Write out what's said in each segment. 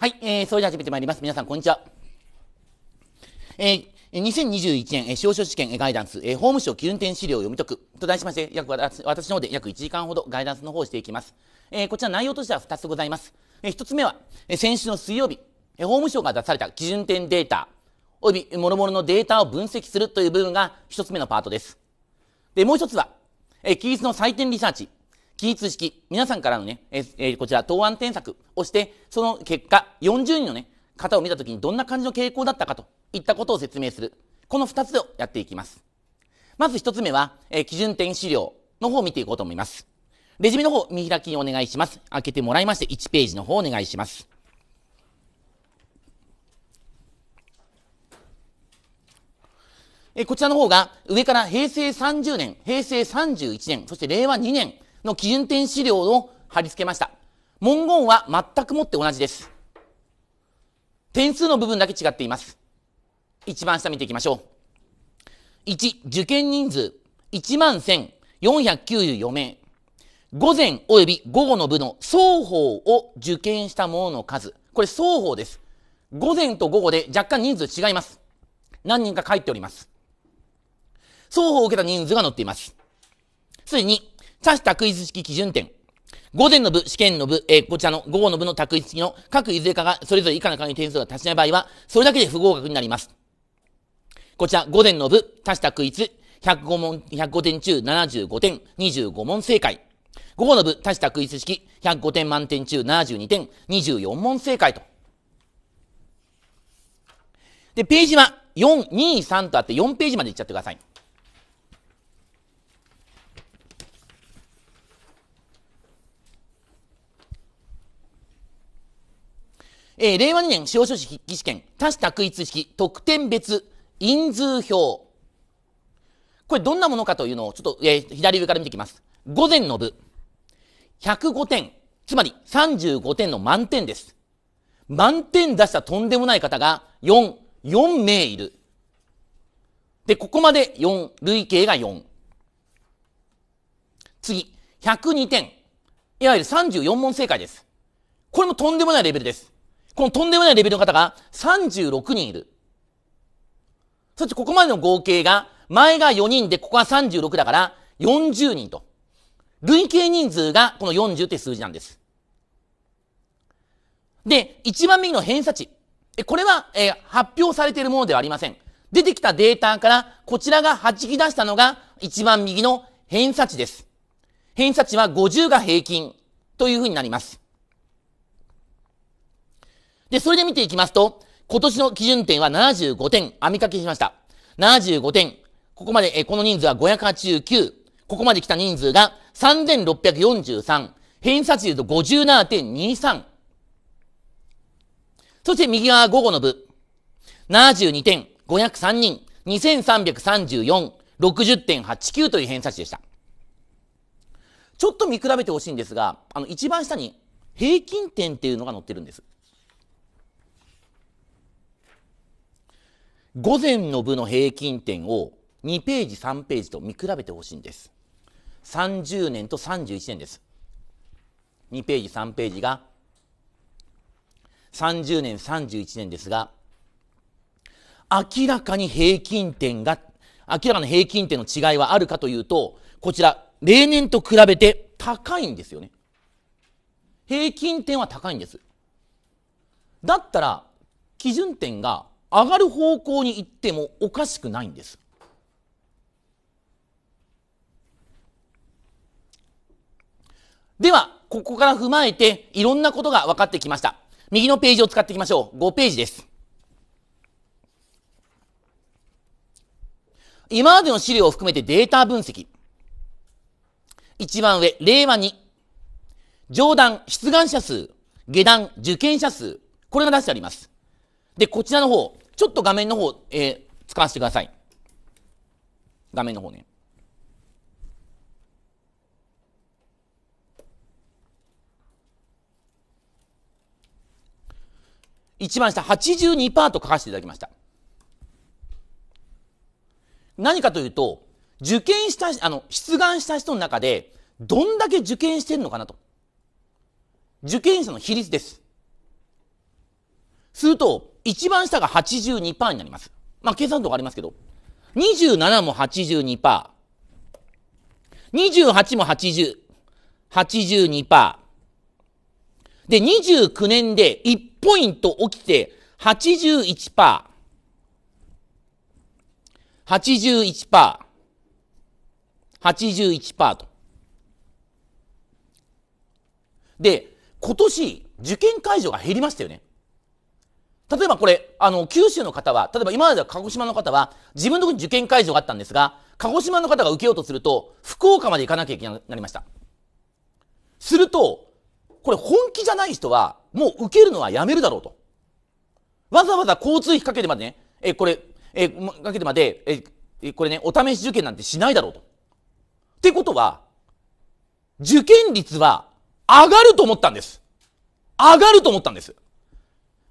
はい、えー、それでは始めてまいります。皆さん、こんにちは。えー2021年、司法書試験ガイダンス、法務省基準点資料を読み解くと題しまして、約私の方で約1時間ほどガイダンスの方をしていきます。えこちら内容としては2つございます。1つ目は、先週の水曜日、法務省が出された基準点データ、および諸々のデータを分析するという部分が1つ目のパートです。で、もう1つは、期日の採点リサーチ、記述式、皆さんからのね、ええこちら、答案添削をして、その結果、40人のね、方を見たときにどんな感じの傾向だったかといったことを説明する。この2つをやっていきます。まず1つ目は、え基準点資料の方を見ていこうと思います。レジュメの方、見開きにお願いします。開けてもらいまして、1ページの方お願いします。えこちらの方が、上から平成30年、平成31年、そして令和2年、の基準点資料を貼り付けました。文言は全くもって同じです。点数の部分だけ違っています。一番下見ていきましょう。1、受験人数11,494名。午前及び午後の部の双方を受験した者の数。これ双方です。午前と午後で若干人数違います。何人か書いております。双方を受けた人数が載っています。ついに、指したクイズ式基準点。午前の部、試験の部、えー、こちらの午後の部の択一式の各いずれかがそれぞれ以下の関係点数が足しない場合は、それだけで不合格になります。こちら、午前の部、足したクイズ、105問、105点中75点、25問正解。午後の部、足したクイズ式、105点満点中72点、24問正解と。で、ページは4、2、3とあって4ページまでいっちゃってください。えー、令和2年司法書士筆記試験、多種択一式、特典別、因数表。これどんなものかというのをちょっと、えー、左上から見ていきます。午前の部。105点。つまり35点の満点です。満点出したとんでもない方が4、4名いる。で、ここまで4、累計が4。次、102点。いわゆる34問正解です。これもとんでもないレベルです。このとんでもないレベルの方が36人いる。そしてここまでの合計が、前が4人で、ここが36だから40人と。累計人数がこの40って数字なんです。で、一番右の偏差値。これは、えー、発表されているものではありません。出てきたデータから、こちらが弾き出したのが一番右の偏差値です。偏差値は50が平均というふうになります。で、それで見ていきますと、今年の基準点は75点、網掛けしました。75点。ここまで、えこの人数は589。ここまで来た人数が3643。偏差値で言うと57.23。そして右側午後の部。72点、503人、2334、60.89という偏差値でした。ちょっと見比べてほしいんですが、あの、一番下に平均点っていうのが載ってるんです。午前の部の平均点を2ページ3ページと見比べてほしいんです30年と31年です2ページ3ページが30年31年ですが明らかに平均点が明らかな平均点の違いはあるかというとこちら例年と比べて高いんですよね平均点は高いんですだったら基準点が上がる方向に行ってもおかしくないんです。では、ここから踏まえて、いろんなことが分かってきました。右のページを使っていきましょう。5ページです。今までの資料を含めてデータ分析。一番上、令和2。上段、出願者数、下段、受験者数。これが出してあります。で、こちらの方、ちょっと画面の方、えー、使わせてください。画面の方ね。一番下、82%と書かせていただきました。何かというと、受験した、あの、出願した人の中で、どんだけ受験してるのかなと。受験者の比率です。すると、一番下が82%になります。まあ、計算とかありますけど。27も82%。28も80。82%。で、29年で1ポイント起きて81%。81%。81%と。で、今年、受験会場が減りましたよね。例えばこれ、あの、九州の方は、例えば今までは鹿児島の方は、自分のとこに受験会場があったんですが、鹿児島の方が受けようとすると、福岡まで行かなきゃいけなくなりました。すると、これ本気じゃない人は、もう受けるのはやめるだろうと。わざわざ交通費かけてまでね、え、これ、え、かけてまで、え、えこれね、お試し受験なんてしないだろうと。ってことは、受験率は上がると思ったんです。上がると思ったんです。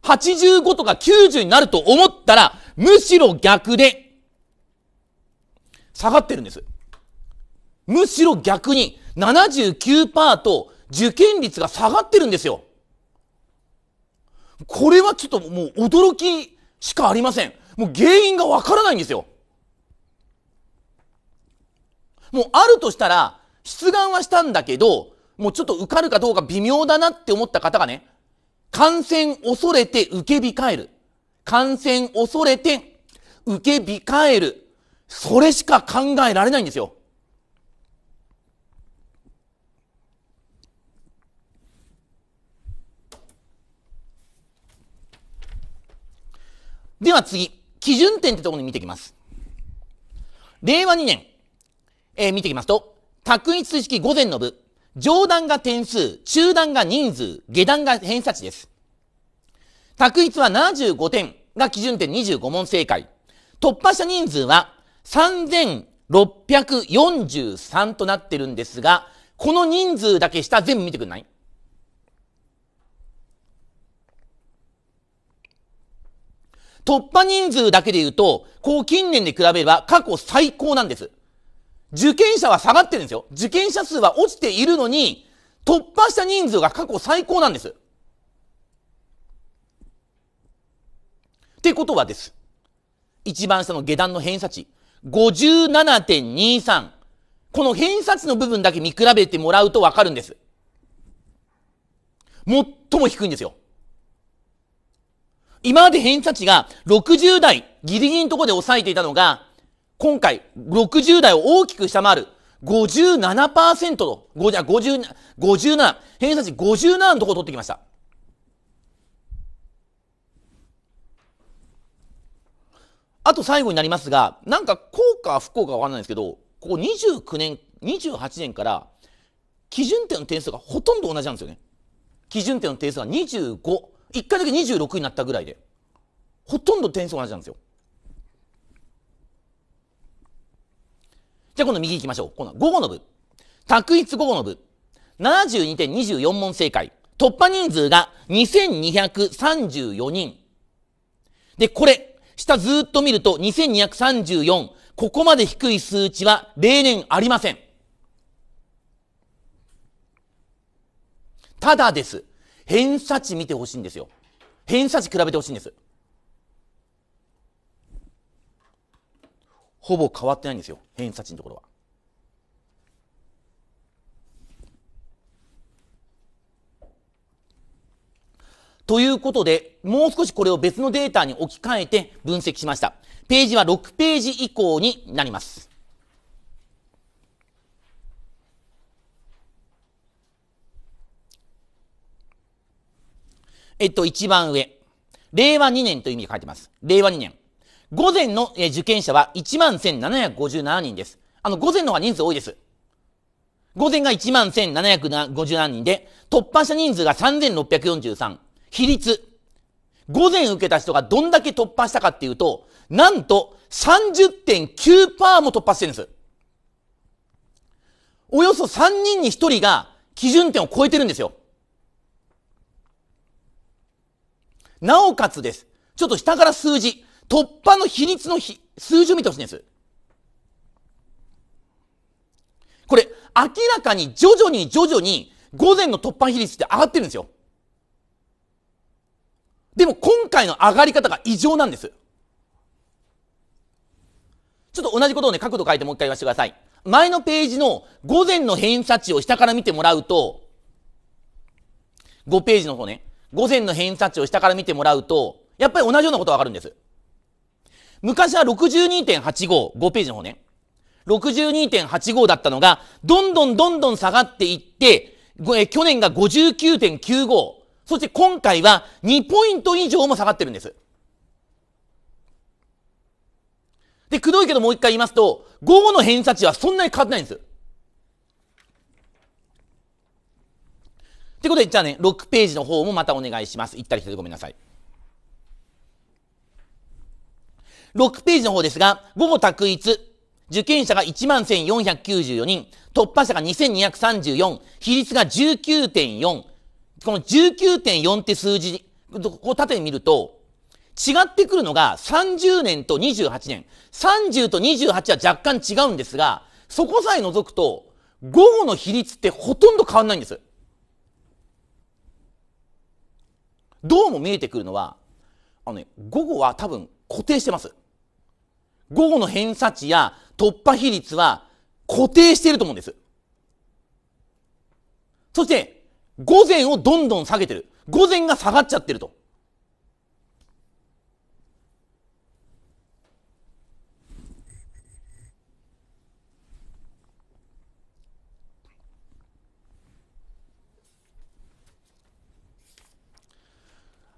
85とか90になると思ったら、むしろ逆で、下がってるんです。むしろ逆に79%と受験率が下がってるんですよ。これはちょっともう驚きしかありません。もう原因がわからないんですよ。もうあるとしたら、出願はしたんだけど、もうちょっと受かるかどうか微妙だなって思った方がね、感染恐れて受け控える。感染恐れて受け控える。それしか考えられないんですよ。では次、基準点ってところに見ていきます。令和2年、えー、見ていきますと、択一式午前の部、上段が点数、中段が人数、下段が偏差値です。択一は75点が基準点25問正解。突破した人数は3643となってるんですが、この人数だけ下全部見てくんない突破人数だけで言うと、こう近年で比べれば過去最高なんです。受験者は下がってるんですよ。受験者数は落ちているのに、突破した人数が過去最高なんです。ってことはです。一番下の下段の偏差値。57.23。この偏差値の部分だけ見比べてもらうとわかるんです。最も低いんですよ。今まで偏差値が60代ギリギリのところで抑えていたのが、今回、60代を大きく下回る。57%の、5 7 57、偏差値57のところを取ってきました。あと最後になりますが、なんか効果不効果わかんないんですけど、ここ29年、28年から、基準点の点数がほとんど同じなんですよね。基準点の点数が25、1回だけ26になったぐらいで、ほとんど点数同じなんですよ。じゃあ今度右行きましょう。この午後の部。択一午後の部。72.24問正解。突破人数が2234人。で、これ、下ずっと見ると2234。ここまで低い数値は例年ありません。ただです。偏差値見てほしいんですよ。偏差値比べてほしいんです。ほぼ変わってないんですよ偏差値のところは。ということで、もう少しこれを別のデータに置き換えて分析しました。ページは6ページ以降になります。えっと、一番上。令和2年という意味で書いてます。令和2年。午前の受験者は11,757人です。あの、午前の方が人数多いです。午前が11,757人で、突破した人数が3,643。比率。午前受けた人がどんだけ突破したかっていうと、なんと30.9%も突破してるんです。およそ3人に1人が基準点を超えてるんですよ。なおかつです。ちょっと下から数字。突破の比率の比数字を見てほしいんです。これ、明らかに徐々に徐々に午前の突破比率って上がってるんですよ。でも今回の上がり方が異常なんです。ちょっと同じことをね、角度変えてもう一回言わせてください。前のページの午前の偏差値を下から見てもらうと、5ページの方ね、午前の偏差値を下から見てもらうと、やっぱり同じようなことがわかるんです。昔は62.85、5ページの方ね。62.85だったのが、どんどんどんどん下がっていって、去年が59.95。そして今回は2ポイント以上も下がってるんです。で、くどいけどもう一回言いますと、午後の偏差値はそんなに変わってないんです。ってことで、じゃあね、6ページの方もまたお願いします。行ったり来たりごめんなさい。6ページの方ですが、午後択一、受験者が11,494人、突破者が2234、比率が19.4。この19.4って数字こを縦に見ると、違ってくるのが30年と28年。30と28は若干違うんですが、そこさえ除くと、午後の比率ってほとんど変わんないんです。どうも見えてくるのは、あのね、午後は多分固定してます。午後の偏差値や突破比率は固定していると思うんです。そして、午前をどんどん下げてる。午前が下がっちゃってると。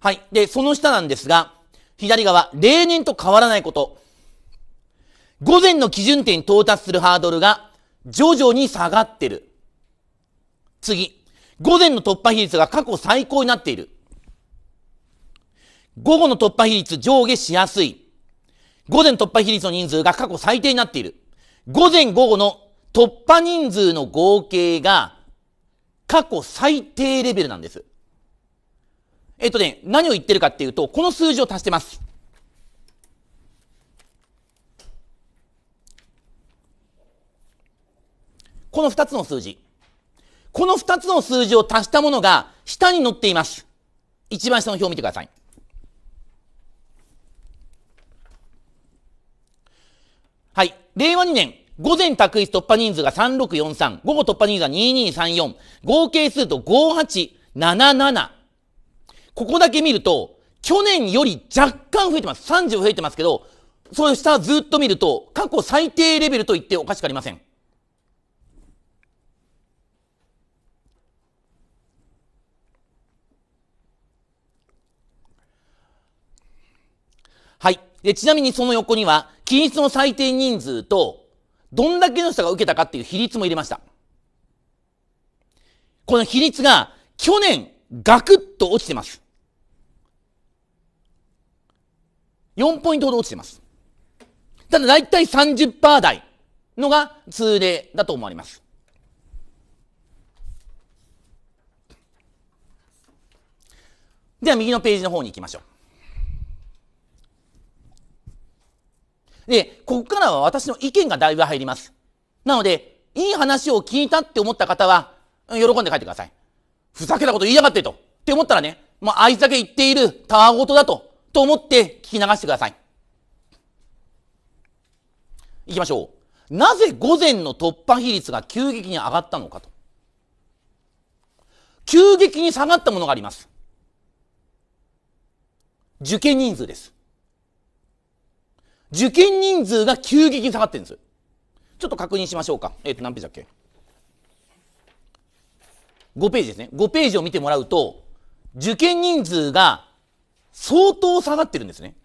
はい。で、その下なんですが、左側、例年と変わらないこと。午前の基準点に到達するハードルが徐々に下がってる。次、午前の突破比率が過去最高になっている。午後の突破比率上下しやすい。午前突破比率の人数が過去最低になっている。午前午後の突破人数の合計が過去最低レベルなんです。えっとね、何を言ってるかっていうと、この数字を足してます。この二つの数字。この二つの数字を足したものが下に載っています。一番下の表を見てください。はい。令和2年、午前択一突破人数が3643、午後突破人数が2234、合計数と5877。ここだけ見ると、去年より若干増えてます。30増えてますけど、その下ずっと見ると、過去最低レベルと言っておかしくありません。はい。で、ちなみにその横には、均一の最低人数と、どんだけの人が受けたかっていう比率も入れました。この比率が、去年、ガクッと落ちてます。4ポイントほど落ちてます。ただ、だいたい30%台のが通例だと思われます。では、右のページの方に行きましょう。で、ここからは私の意見がだいぶ入ります。なので、いい話を聞いたって思った方は、喜んで帰ってください。ふざけたこと言いやがってと。って思ったらね、まあ、あいつだけ言っている、たわごとだと、と思って聞き流してください。行きましょう。なぜ午前の突破比率が急激に上がったのかと。急激に下がったものがあります。受験人数です。受験人数が急激に下がってるんです。ちょっと確認しましょうか。えっ、ー、と、何ページだっけ ?5 ページですね。5ページを見てもらうと、受験人数が相当下がってるんですね。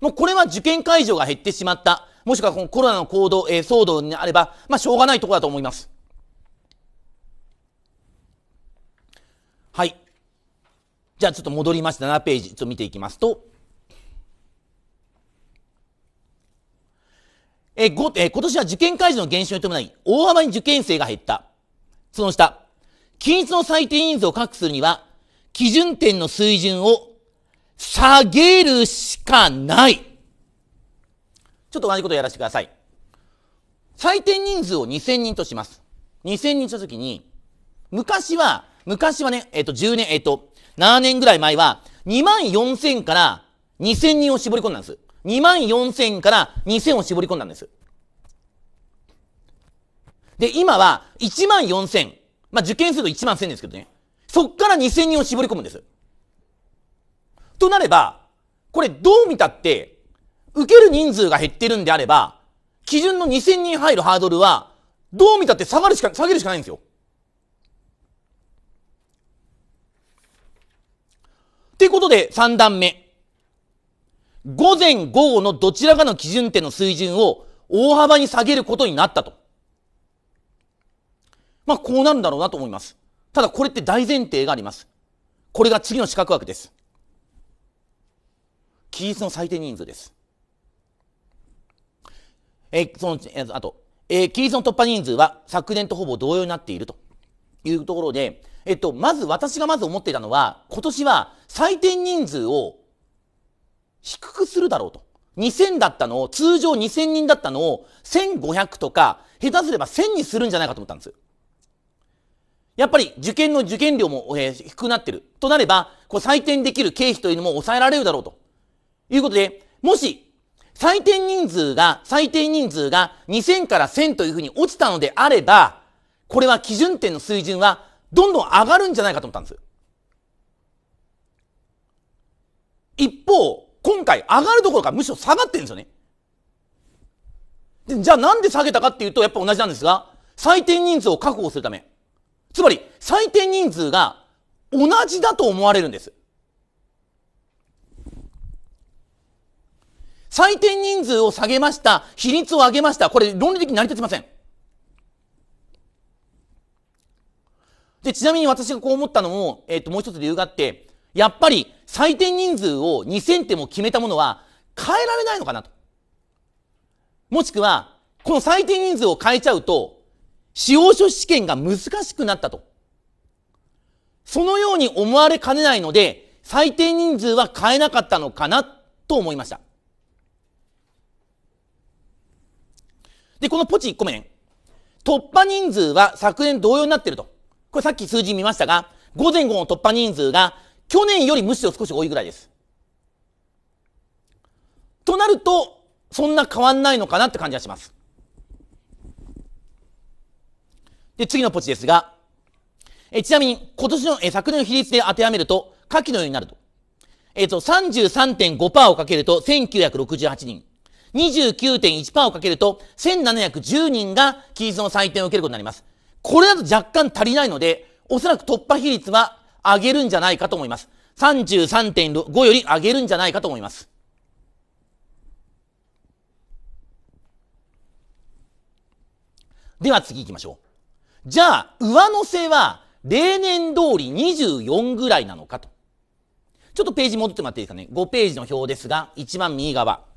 もうこれは受験会場が減ってしまった。もしくはこのコロナの行動、えー、騒動にあれば、まあしょうがないところだと思います。はい。じゃあちょっと戻りまして7ページ、ちょっと見ていきますと、えごえ今年は受験会場の減少に伴い、大幅に受験生が減った。その下、均一の最低人数を確保するには、基準点の水準を下げるしかない。ちょっと同じことをやらせてください。採点人数を2000人とします。2000人したときに、昔は、昔はね、えっ、と、10年、えっ、と、7年ぐらい前は、2万4000から2000人を絞り込んだんです。2万4000から2000を絞り込んだんです。で、今は1万4000。まあ、受験すると1万1000ですけどね。そっから2000人を絞り込むんです。となれば、これどう見たって、受ける人数が減ってるんであれば、基準の2000人入るハードルは、どう見たって下がるしか、下げるしかないんですよ。ってことで、3段目。午前午後のどちらかの基準点の水準を大幅に下げることになったと。まあ、こうなるんだろうなと思います。ただ、これって大前提があります。これが次の資格枠です。期日の最低人数です。え、その、えあと、えー、期日の突破人数は昨年とほぼ同様になっているというところで、えっと、まず私がまず思っていたのは、今年は採点人数を低くするだろうと。2000だったのを、通常2000人だったのを、1500とか、下手すれば1000にするんじゃないかと思ったんです。やっぱり受験の受験料も、えー、低くなってる。となれば、こう採点できる経費というのも抑えられるだろうと。いうことで、もし、採点人数が、最低人数が2000から1000というふうに落ちたのであれば、これは基準点の水準はどんどん上がるんじゃないかと思ったんです。一方、今回上がるどころかむしろ下がってるんですよね。じゃあなんで下げたかっていうと、やっぱ同じなんですが、採点人数を確保するため。つまり、採点人数が同じだと思われるんです。採点人数を下げました。比率を上げました。これ論理的に成り立ちません。で、ちなみに私がこう思ったのも、えっ、ー、と、もう一つ理由があって、やっぱり採点人数を2000点も決めたものは変えられないのかなと。もしくは、この採点人数を変えちゃうと、使用書試験が難しくなったと。そのように思われかねないので、採点人数は変えなかったのかなと思いました。で、このポチ1個目ね。突破人数は昨年同様になってると。これさっき数字見ましたが、午前後の突破人数が去年よりむしろ少し多いぐらいです。となると、そんな変わんないのかなって感じがします。で、次のポチですが、えちなみに、今年の、え昨年の比率で当てはめると、下記のようになると。えっ、ー、と、33.5%をかけると1968人、29.1%をかけると1710人が期日の採点を受けることになります。これだと若干足りないので、おそらく突破比率は上げるんじゃないかと思います。33.5より上げるんじゃないかと思います。では次行きましょう。じゃあ、上乗せは例年通り24ぐらいなのかと。ちょっとページ戻ってもらっていいですかね。5ページの表ですが、一番右側。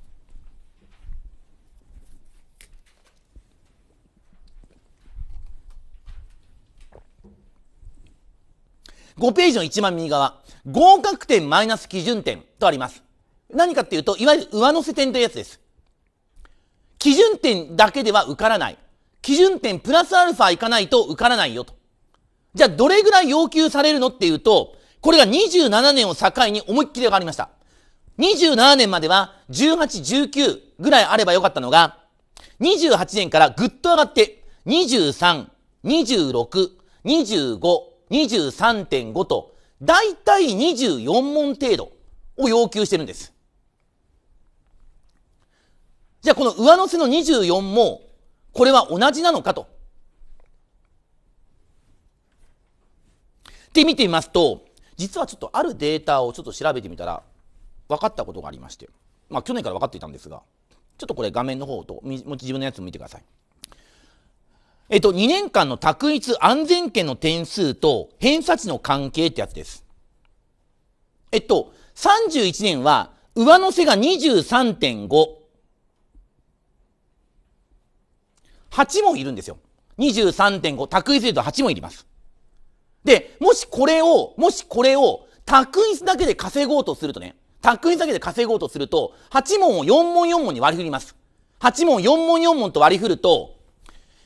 5ページの一番右側、合格点マイナス基準点とあります。何かっていうと、いわゆる上乗せ点というやつです。基準点だけでは受からない。基準点プラスアルファいかないと受からないよと。じゃあ、どれぐらい要求されるのっていうと、これが27年を境に思いっきり上がりました。27年までは18、19ぐらいあればよかったのが、28年からぐっと上がって、23、26、25、23.5と、だいたい24問程度を要求してるんです。じゃあこの上乗せの24も、これは同じなのかと。って見てみますと、実はちょっとあるデータをちょっと調べてみたら、分かったことがありまして、まあ去年から分かっていたんですが、ちょっとこれ画面の方と、自分のやつも見てください。えっと、2年間の択一安全権の点数と偏差値の関係ってやつです。えっと、31年は上乗せが23.5。8もいるんですよ。23.5。択一で言うと8もいります。で、もしこれを、もしこれを、択一だけで稼ごうとするとね、択一だけで稼ごうとすると、8問を4問4問に割り振ります。8問4問4問と割り振ると、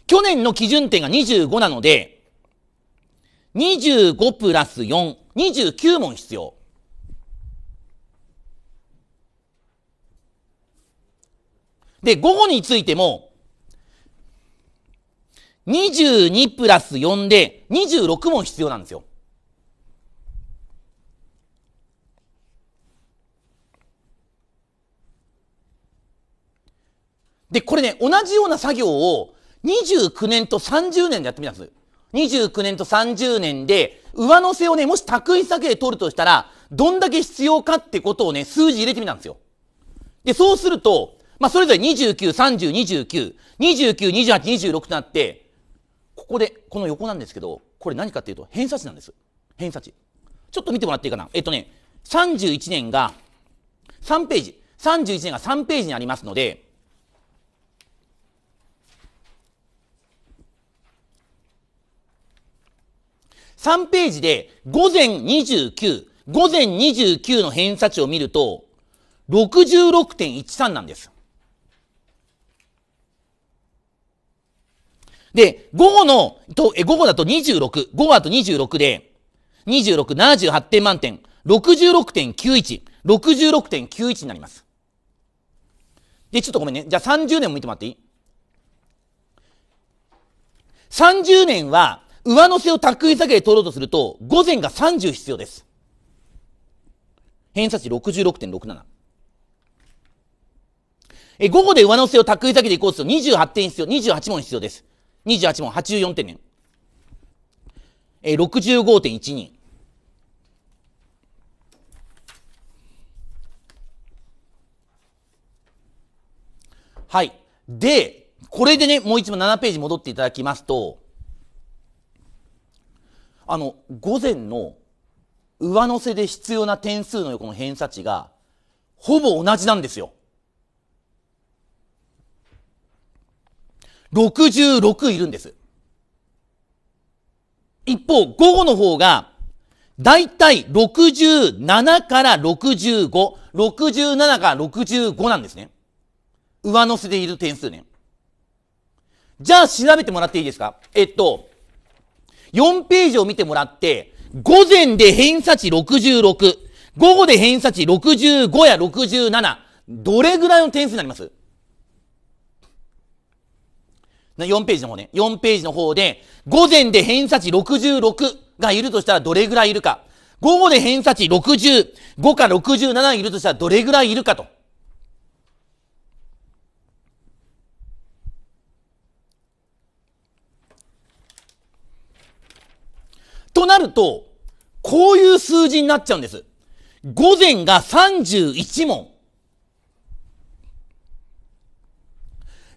去年の基準点が25なので、25プラス4、29問必要。で、午後についても、22プラス4で26問必要なんですよ。で、これね、同じような作業を29年と30年でやってみたんです。29年と30年で、上乗せをね、もし宅井酒で取るとしたら、どんだけ必要かってことをね、数字入れてみたんですよ。で、そうすると、まあ、それぞれ29、30、29、29、28、26となって、ここで、この横なんですけど、これ何かっていうと、偏差値なんです。偏差値。ちょっと見てもらっていいかな。えっとね、31年が3ページ。31年が3ページにありますので、3ページで、午前29、午前29の偏差値を見ると、66.13なんです。で、午後の、と、え、午後だと26、午後だと26で、26、78点満点、66.91、66.91になります。で、ちょっとごめんね。じゃあ30年も見てもらっていい ?30 年は、上乗せを宅下げで取ろうとすると、午前が30必要です。偏差値66.67。え、午後で上乗せを宅下げでいこうとすると28点必要、28問必要です。28問、84点ね。え、65.12。はい。で、これでね、もう一度7ページ戻っていただきますと、あの午前の上乗せで必要な点数の横の偏差値がほぼ同じなんですよ。66いるんです。一方、午後の方が、だいたい67から65、67から65なんですね。上乗せでいる点数ね。じゃあ調べてもらっていいですかえっと、4ページを見てもらって、午前で偏差値66、午後で偏差値65や67、どれぐらいの点数になります ?4 ページの方ね。4ページの方で、午前で偏差値66がいるとしたらどれぐらいいるか。午後で偏差値65か67いるとしたらどれぐらいいるかと。となると、こういう数字になっちゃうんです。午前が31問。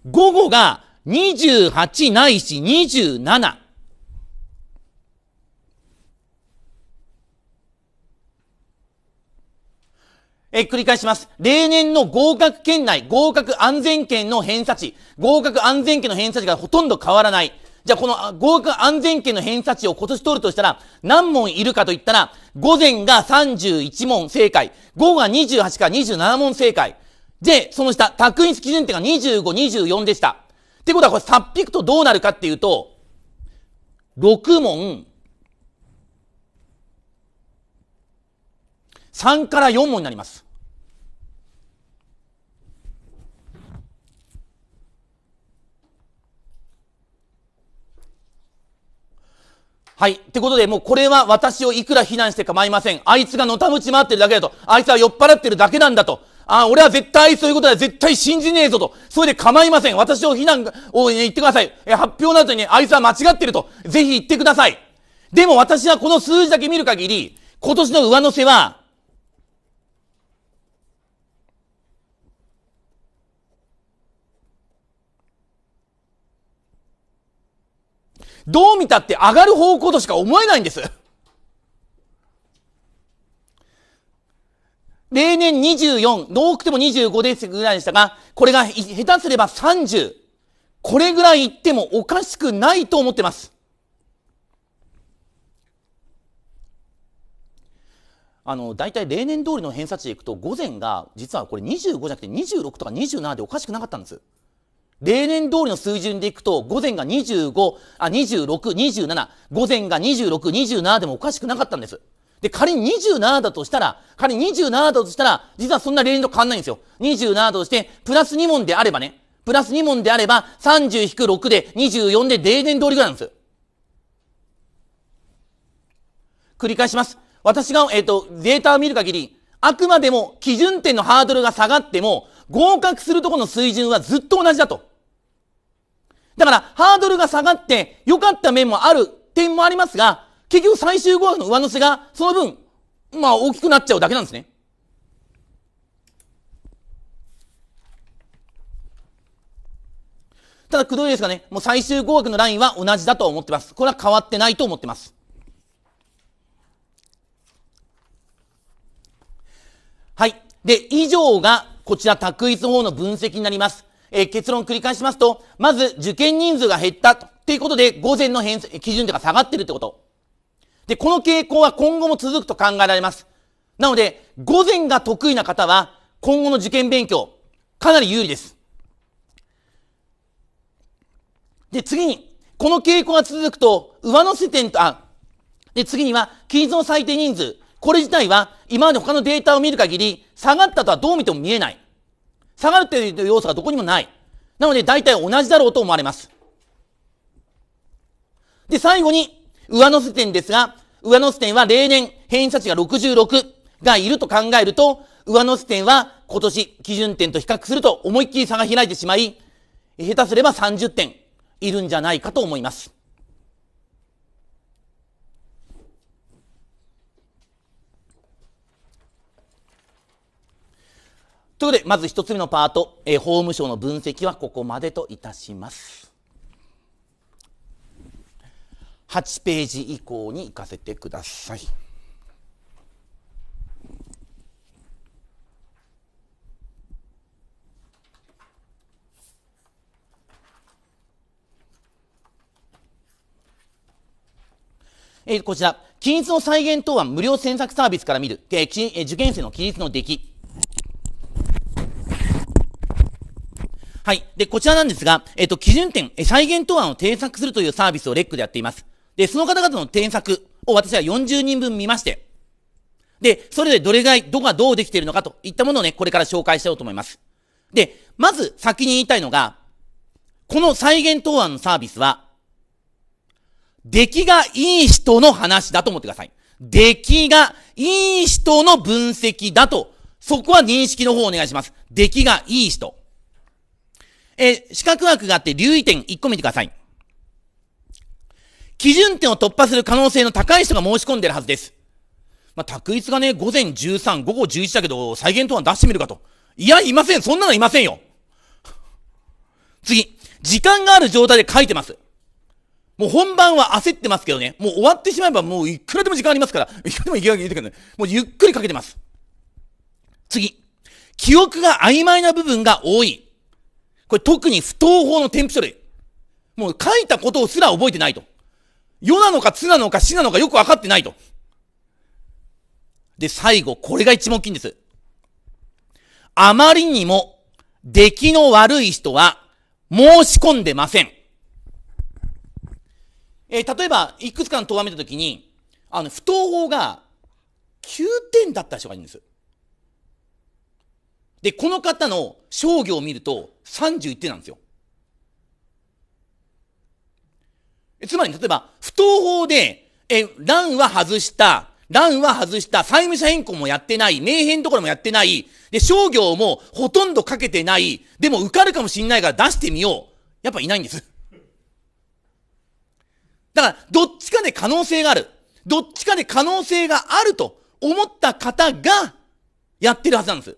午後が28ないし27。え、繰り返します。例年の合格圏内、合格安全圏の偏差値、合格安全圏の偏差値がほとんど変わらない。じゃあこの合格安全圏の偏差値を今年取るとしたら、何問いるかと言ったら、午前が31問正解、午後が28から27問正解。で、その下、卓一基準点が25、24でした。ってことはこれ、さっぴくとどうなるかっていうと、6問、3から4問になります。はい。ってことで、もうこれは私をいくら非難して構いません。あいつがのたむち回ってるだけだと。あいつは酔っ払ってるだけなんだと。ああ、俺は絶対そういうことは絶対信じねえぞと。それで構いません。私を非難を、言ってください。え、発表の後にあいつは間違ってると。ぜひ言ってください。でも私はこの数字だけ見る限り、今年の上乗せは、どう見たって上がる方向としか思えないんです。例年24、多くても25ですぐらいでしたが、これが下手すれば30。これぐらいいってもおかしくないと思ってます。あの、大体例年通りの偏差値でいくと、午前が、実はこれ25じゃなくて26とか27でおかしくなかったんです。例年通りの水準でいくと、午前が25、あ、26、27、午前が26、27でもおかしくなかったんです。で、仮に27だとしたら、仮に27だとしたら、実はそんな例年と変わんないんですよ。27として、プラス2問であればね、プラス2問であれば、30-6で24で例年通りぐらいなんです。繰り返します。私が、えっ、ー、と、データを見る限り、あくまでも基準点のハードルが下がっても、合格するところの水準はずっと同じだと。だから、ハードルが下がって、良かった面もある点もありますが、結局最終ゴーの上乗せが、その分、まあ大きくなっちゃうだけなんですね。ただ、くどいですがね、もう最終合格のラインは同じだと思ってます。これは変わってないと思ってます。はい。で、以上がこちら、択一法の分析になります。えー、結論繰り返しますと、まず受験人数が減ったということで、午前の偏基準点が下がってるってこと。で、この傾向は今後も続くと考えられます。なので、午前が得意な方は、今後の受験勉強、かなり有利です。で、次に、この傾向が続くと、上乗せ点と、あ、で、次には、期日の最低人数。これ自体は、今まで他のデータを見る限り、下がったとはどう見ても見えない。下がるっていう要素がどこにもない。なので大体同じだろうと思われます。で、最後に、上乗せ点ですが、上乗せ点は例年偏差値が66がいると考えると、上乗せ点は今年基準点と比較すると思いっきり差が開いてしまい、下手すれば30点いるんじゃないかと思います。ということで、まず1つ目のパート、えー、法務省の分析はここまでといたします。8ページ以降に行かせてください。えー、こちら、期日の再現等は無料選索サービスから見る、ええー、受験生の期日の出来。はい。で、こちらなんですが、えっと、基準点、再現答案を添削するというサービスをレックでやっています。で、その方々の添削を私は40人分見まして、で、それでどれぐらい、どこがどうできているのかといったものをね、これから紹介しようと思います。で、まず先に言いたいのが、この再現答案のサービスは、出来がいい人の話だと思ってください。出来がいい人の分析だと、そこは認識の方をお願いします。出来がいい人。えー、四角枠があって留意点1個見てください。基準点を突破する可能性の高い人が申し込んでるはずです。まあ、択一がね、午前13、午後11だけど、再現答案出してみるかと。いや、いません。そんなのいませんよ。次。時間がある状態で書いてます。もう本番は焦ってますけどね。もう終わってしまえばもういくらでも時間ありますから。いくらでもいけないけどね。もうゆっくりかけてます。次。記憶が曖昧な部分が多い。これ特に不当法の添付書類。もう書いたことをすら覚えてないと。世なのか、つなのか、死なのかよく分かってないと。で、最後、これが一目金です。あまりにも、出来の悪い人は、申し込んでません。えー、例えば、いくつかの問わめたときに、あの、不当法が、9点だった人がいるんです。で、この方の商業を見ると、31点なんですよ。つまり、例えば、不当法で、え、欄は外した、欄は外した、債務者変更もやってない、名変ところもやってない、で、商業もほとんどかけてない、でも受かるかもしんないから出してみよう。やっぱいないんです。だから、どっちかで可能性がある。どっちかで可能性があると思った方が、やってるはずなんです。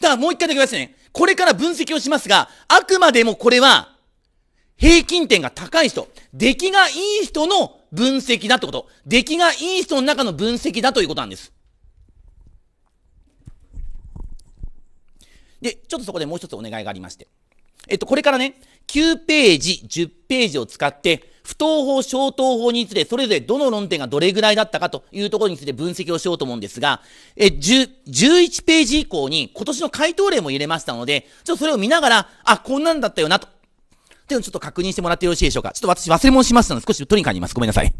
だからもう一回だけ言わせてね。これから分析をしますが、あくまでもこれは、平均点が高い人、出来がいい人の分析だってこと。出来がいい人の中の分析だということなんです。で、ちょっとそこでもう一つお願いがありまして。えっと、これからね、9ページ、10ページを使って、不当法、消灯法について、それぞれどの論点がどれぐらいだったかというところについて分析をしようと思うんですが、え、10、11ページ以降に今年の回答例も入れましたので、ちょっとそれを見ながら、あ、こんなんだったよな、と。っていうのをちょっと確認してもらってよろしいでしょうか。ちょっと私忘れ物しましたので、少し取りに帰ります。ごめんなさい。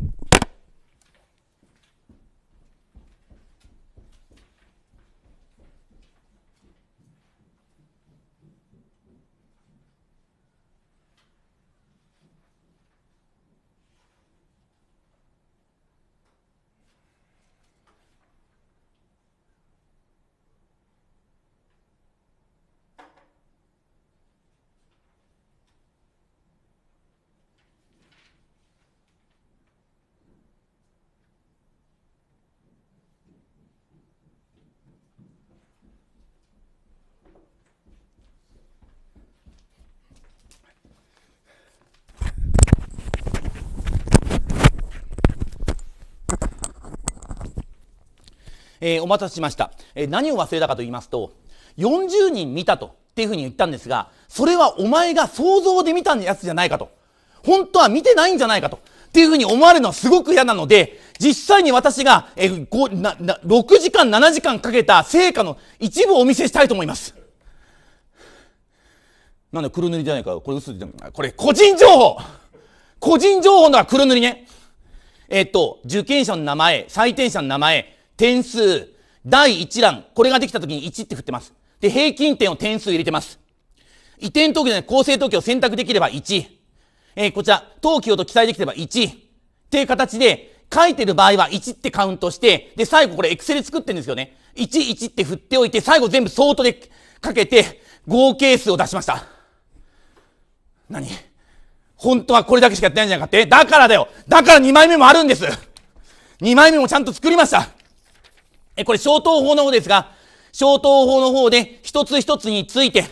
えー、お待たせしました。えー、何を忘れたかと言いますと、40人見たと、っていうふうに言ったんですが、それはお前が想像で見たやつじゃないかと。本当は見てないんじゃないかと。っていうふうに思われるのはすごく嫌なので、実際に私が、え、ご、な、な、6時間、7時間かけた成果の一部をお見せしたいと思います。なんで黒塗りじゃないか。これ嘘じゃない。これ個人情報個人情報のは黒塗りね。えっと、受験者の名前、採点者の名前、点数、第1欄、これができた時に1って振ってます。で、平均点を点数入れてます。移転登記で構成登記を選択できれば1。えー、こちら、登記用と記載できれば1。っていう形で、書いてる場合は1ってカウントして、で、最後これエクセル作ってるんですよね。1、1って振っておいて、最後全部相当でかけて、合計数を出しました。何本当はこれだけしかやってないんじゃなくてだからだよだから2枚目もあるんです !2 枚目もちゃんと作りましたこれ消灯法の方ですが、消灯法の方で一つ一つについて、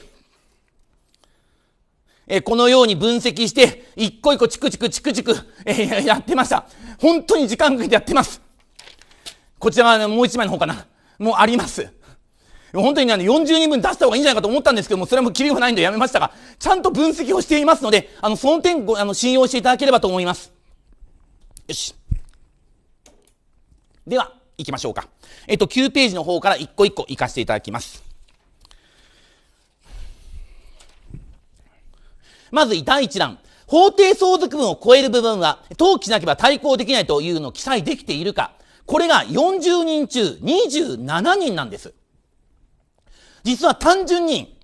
え、このように分析して、一個一個チクチクチクチク、え、やってました。本当に時間かけてやってます。こちらはもう一枚の方かな。もうあります。本当にね、40人分出した方がいいんじゃないかと思ったんですけども、それもキリがないんでやめましたが、ちゃんと分析をしていますので、あの、その点ご、あの、信用していただければと思います。よし。では、行きましょうか。えっと、9ページの方から一個一個行かせていただきます。まず、第1弾。法定相続分を超える部分は、登記しなければ対抗できないというのを記載できているか。これが40人中27人なんです。実は単純に、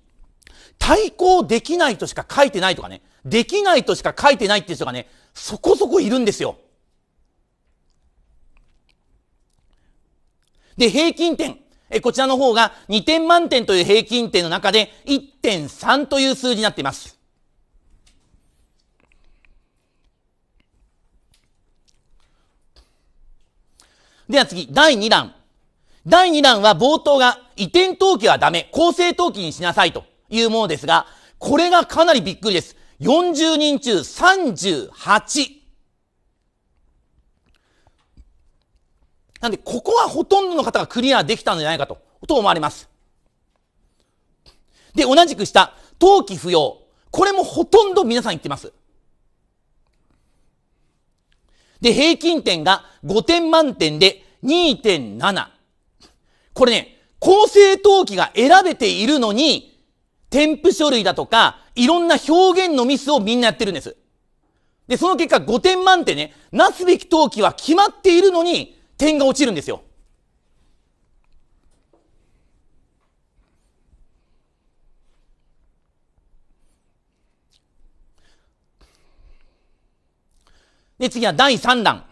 対抗できないとしか書いてないとかね、できないとしか書いてないっていう人がね、そこそこいるんですよ。で、平均点。えこちらの方が2点満点という平均点の中で1.3という数字になっています。では次、第2弾。第2弾は冒頭が移転登記はダメ、公正登記にしなさいというものですが、これがかなりびっくりです。40人中38。なんで、ここはほとんどの方がクリアできたんじゃないかと、と思われます。で、同じくした、登記不要。これもほとんど皆さん言ってます。で、平均点が5点満点で2.7。これね、構成登記が選べているのに、添付書類だとか、いろんな表現のミスをみんなやってるんです。で、その結果5点満点ね、なすべき登記は決まっているのに、点が落ちるんですよ。で、次は第3弾。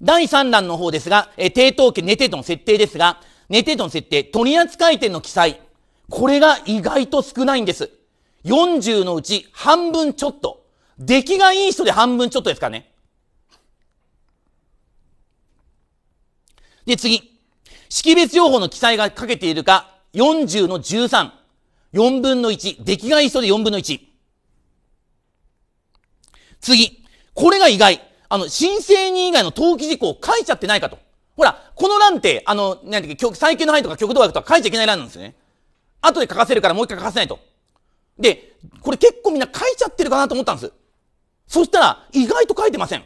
第3弾の方ですが、えー、低等級、寝て度の設定ですが、寝て度の設定、取扱店の記載。これが意外と少ないんです。40のうち半分ちょっと。出来がいい人で半分ちょっとですからね。で、次。識別用法の記載がかけているか、40の13。4分の1。出来が一緒で4分の1。次。これが意外。あの、申請人以外の登記事項を書いちゃってないかと。ほら、この欄って、あの、なんていうか、最近の範囲とか極度枠とか書いちゃいけない欄なんですよね。後で書かせるからもう一回書かせないと。で、これ結構みんな書いちゃってるかなと思ったんです。そしたら、意外と書いてません。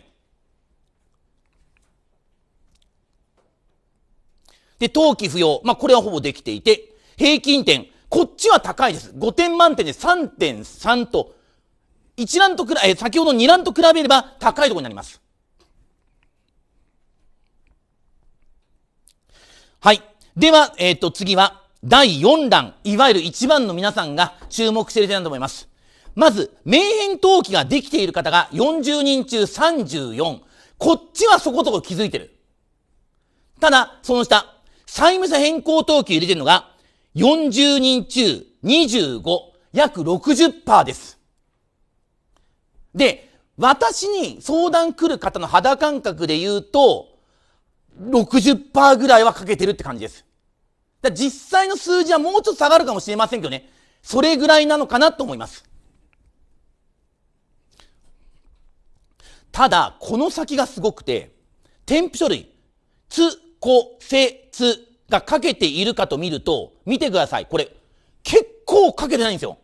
で、登記不要。まあ、これはほぼできていて、平均点。こっちは高いです。5点満点で3.3と、1覧とくら、え、先ほど2覧と比べれば高いところになります。はい。では、えっ、ー、と、次は、第4弾。いわゆる1番の皆さんが注目している点だと思います。まず、名変登記ができている方が40人中34。こっちはそこそこ気づいてる。ただ、その下、債務者変更等級入れてるのが、40人中25、約60%です。で、私に相談来る方の肌感覚で言うと、60%ぐらいはかけてるって感じです。だ実際の数字はもうちょっと下がるかもしれませんけどね。それぐらいなのかなと思います。ただ、この先がすごくて、添付書類、つ、こ、せ、がかけているかと見ると、見てください。これ、結構かけてないんですよ。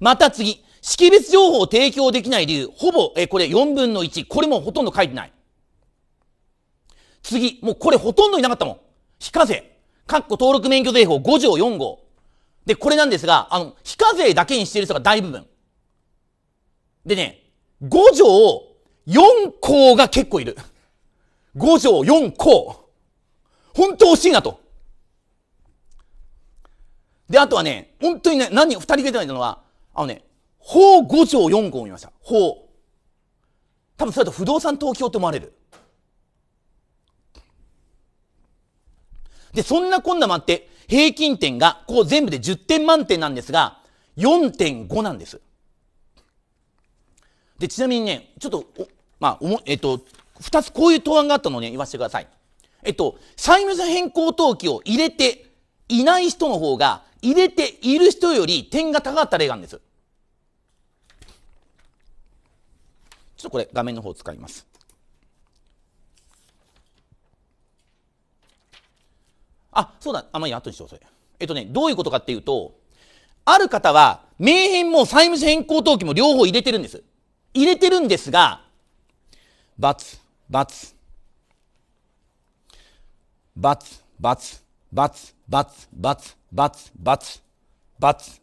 また次。識別情報を提供できない理由、ほぼ、え、これ4分の1。これもほとんど書いてない。次、もうこれほとんどいなかったもん。非課税。かっこ登録免許税法5条4号。で、これなんですが、あの、非課税だけにしている人が大部分。でね、5条を4校が結構いる。5条4校。本当惜しいなと。で、あとはね、本当にね、何、二人出てないのは、あのね、法5条4号を見ました。法。多分それだと不動産東京って思われる。で、そんなこんなもあって、平均点が、こう全部で10点満点なんですが、4.5なんです。で、ちなみにね、ちょっと、まあ、おも、えっと、二つこういう答案があったのね、言わせてください。えっと、債務者変更登記を入れていない人の方が、入れている人より点が高かった例があるんです。ちょっとこれ、画面の方を使います。あ、そうだ。あ、まあ、いいや、後にしよう、それ。えっとね、どういうことかっていうと、ある方は、名変も債務者変更登記も両方入れてるんです。入れてるんですが、バツ、バツ、バツ、バツ、バツ、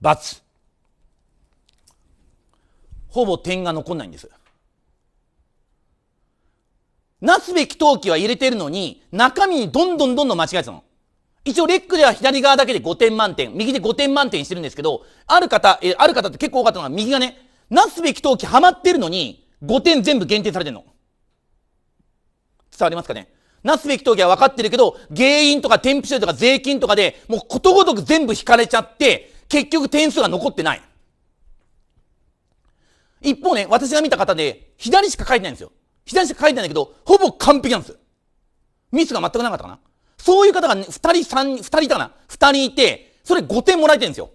バツ。ほぼ点が残んないんです。なすべき陶器は入れてるのに、中身にどんどんどんどん間違えてたの。一応、レックでは左側だけで5点満点、右で5点満点してるんですけど、ある方、えある方って結構多かったのは、右がね、なすべき陶器ハマってるのに、5点全部限定されてんの。伝わりますかねなすべき陶器は分かってるけど、原因とか添付書とか税金とかで、もうことごとく全部引かれちゃって、結局点数が残ってない。一方ね、私が見た方で、左しか書いてないんですよ。左しか書いてないんだけど、ほぼ完璧なんです。ミスが全くなかったかな。そういう方が、ね、2人、3人、2人いたかな ?2 人いて、それ5点もらえてるんですよ。